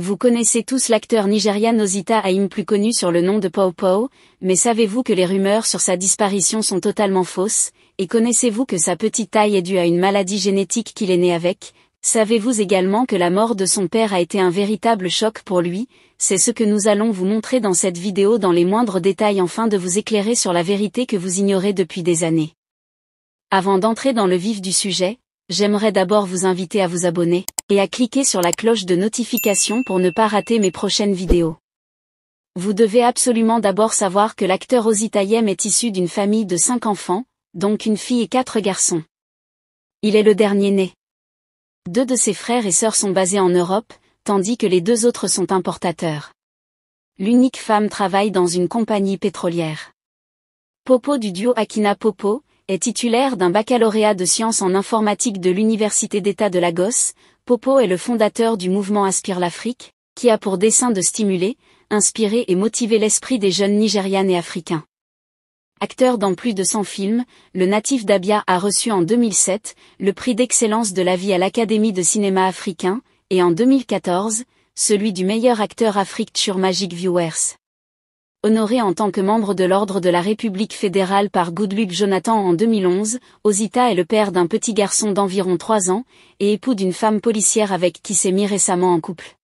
Vous connaissez tous l'acteur nigérian Osita Aim plus connu sur le nom de Pau Pau, mais savez-vous que les rumeurs sur sa disparition sont totalement fausses, et connaissez-vous que sa petite taille est due à une maladie génétique qu'il est né avec Savez-vous également que la mort de son père a été un véritable choc pour lui C'est ce que nous allons vous montrer dans cette vidéo dans les moindres détails afin de vous éclairer sur la vérité que vous ignorez depuis des années. Avant d'entrer dans le vif du sujet, j'aimerais d'abord vous inviter à vous abonner, et à cliquer sur la cloche de notification pour ne pas rater mes prochaines vidéos. Vous devez absolument d'abord savoir que l'acteur Ozzy Tayem est issu d'une famille de cinq enfants, donc une fille et quatre garçons. Il est le dernier né. Deux de ses frères et sœurs sont basés en Europe, tandis que les deux autres sont importateurs. L'unique femme travaille dans une compagnie pétrolière. Popo du duo Akina Popo, est titulaire d'un baccalauréat de sciences en informatique de l'Université d'État de Lagos, Popo est le fondateur du mouvement Aspire l'Afrique, qui a pour dessein de stimuler, inspirer et motiver l'esprit des jeunes nigérianes et africains. Acteur dans plus de 100 films, le natif d'Abia a reçu en 2007 le prix d'excellence de la vie à l'Académie de cinéma africain, et en 2014, celui du meilleur acteur Afrique sur Magic Viewers honoré en tant que membre de l'Ordre de la République fédérale par Goodluck Jonathan en 2011, Osita est le père d'un petit garçon d'environ 3 ans, et époux d'une femme policière avec qui s'est mis récemment en couple.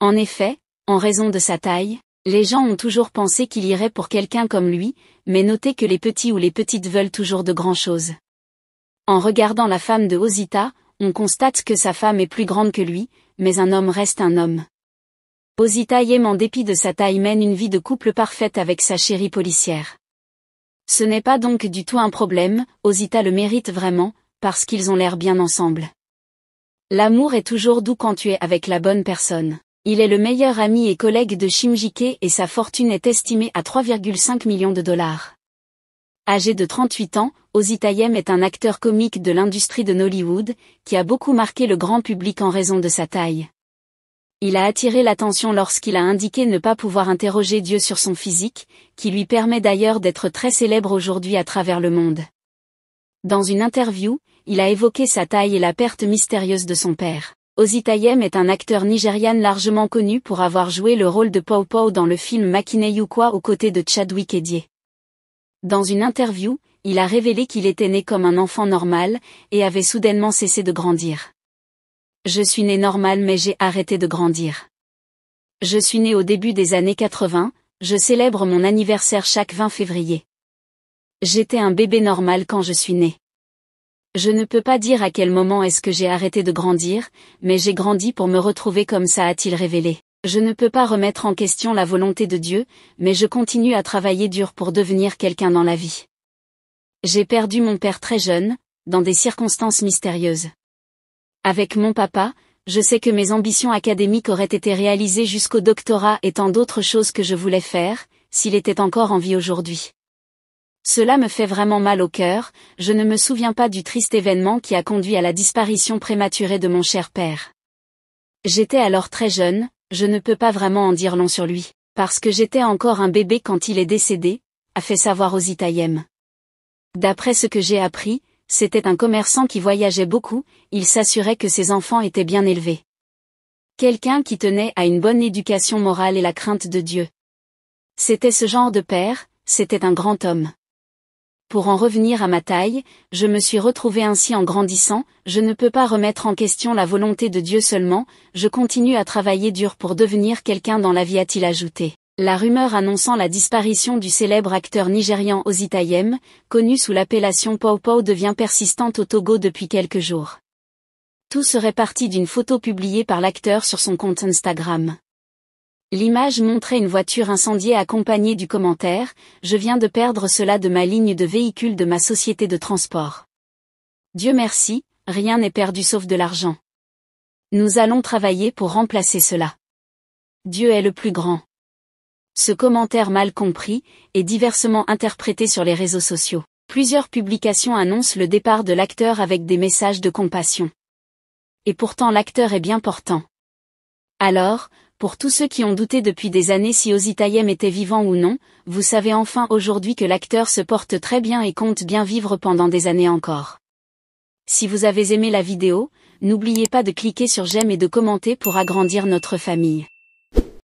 En effet, en raison de sa taille, les gens ont toujours pensé qu'il irait pour quelqu'un comme lui, mais notez que les petits ou les petites veulent toujours de grand-chose. En regardant la femme de Osita, on constate que sa femme est plus grande que lui, mais un homme reste un homme. Ozita Yem en dépit de sa taille mène une vie de couple parfaite avec sa chérie policière. Ce n'est pas donc du tout un problème, Osita le mérite vraiment, parce qu'ils ont l'air bien ensemble. L'amour est toujours doux quand tu es avec la bonne personne. Il est le meilleur ami et collègue de Shimjike et sa fortune est estimée à 3,5 millions de dollars. Âgé de 38 ans, Ozita Yem est un acteur comique de l'industrie de Nollywood, qui a beaucoup marqué le grand public en raison de sa taille. Il a attiré l'attention lorsqu'il a indiqué ne pas pouvoir interroger Dieu sur son physique, qui lui permet d'ailleurs d'être très célèbre aujourd'hui à travers le monde. Dans une interview, il a évoqué sa taille et la perte mystérieuse de son père. Ozitayem est un acteur nigérian largement connu pour avoir joué le rôle de Pau Pau dans le film Makine Yukwa aux côtés de Chadwick Wikedie. Dans une interview, il a révélé qu'il était né comme un enfant normal, et avait soudainement cessé de grandir. Je suis né normal mais j'ai arrêté de grandir. Je suis né au début des années 80, je célèbre mon anniversaire chaque 20 février. J'étais un bébé normal quand je suis né. Je ne peux pas dire à quel moment est-ce que j'ai arrêté de grandir, mais j'ai grandi pour me retrouver comme ça a-t-il révélé. Je ne peux pas remettre en question la volonté de Dieu, mais je continue à travailler dur pour devenir quelqu'un dans la vie. J'ai perdu mon père très jeune, dans des circonstances mystérieuses. Avec mon papa, je sais que mes ambitions académiques auraient été réalisées jusqu'au doctorat et tant d'autres choses que je voulais faire, s'il était encore en vie aujourd'hui. Cela me fait vraiment mal au cœur, je ne me souviens pas du triste événement qui a conduit à la disparition prématurée de mon cher père. J'étais alors très jeune, je ne peux pas vraiment en dire long sur lui, parce que j'étais encore un bébé quand il est décédé, a fait savoir aux D'après ce que j'ai appris, c'était un commerçant qui voyageait beaucoup, il s'assurait que ses enfants étaient bien élevés. Quelqu'un qui tenait à une bonne éducation morale et la crainte de Dieu. C'était ce genre de père, c'était un grand homme. Pour en revenir à ma taille, je me suis retrouvé ainsi en grandissant, je ne peux pas remettre en question la volonté de Dieu seulement, je continue à travailler dur pour devenir quelqu'un dans la vie a-t-il ajouté. La rumeur annonçant la disparition du célèbre acteur nigérian Ozitayem, connu sous l'appellation Pau Pau devient persistante au Togo depuis quelques jours. Tout serait parti d'une photo publiée par l'acteur sur son compte Instagram. L'image montrait une voiture incendiée accompagnée du commentaire « Je viens de perdre cela de ma ligne de véhicule de ma société de transport. Dieu merci, rien n'est perdu sauf de l'argent. Nous allons travailler pour remplacer cela. Dieu est le plus grand. » Ce commentaire mal compris est diversement interprété sur les réseaux sociaux. Plusieurs publications annoncent le départ de l'acteur avec des messages de compassion. Et pourtant l'acteur est bien portant. Alors, pour tous ceux qui ont douté depuis des années si Ositayem était vivant ou non, vous savez enfin aujourd'hui que l'acteur se porte très bien et compte bien vivre pendant des années encore. Si vous avez aimé la vidéo, n'oubliez pas de cliquer sur j'aime et de commenter pour agrandir notre famille.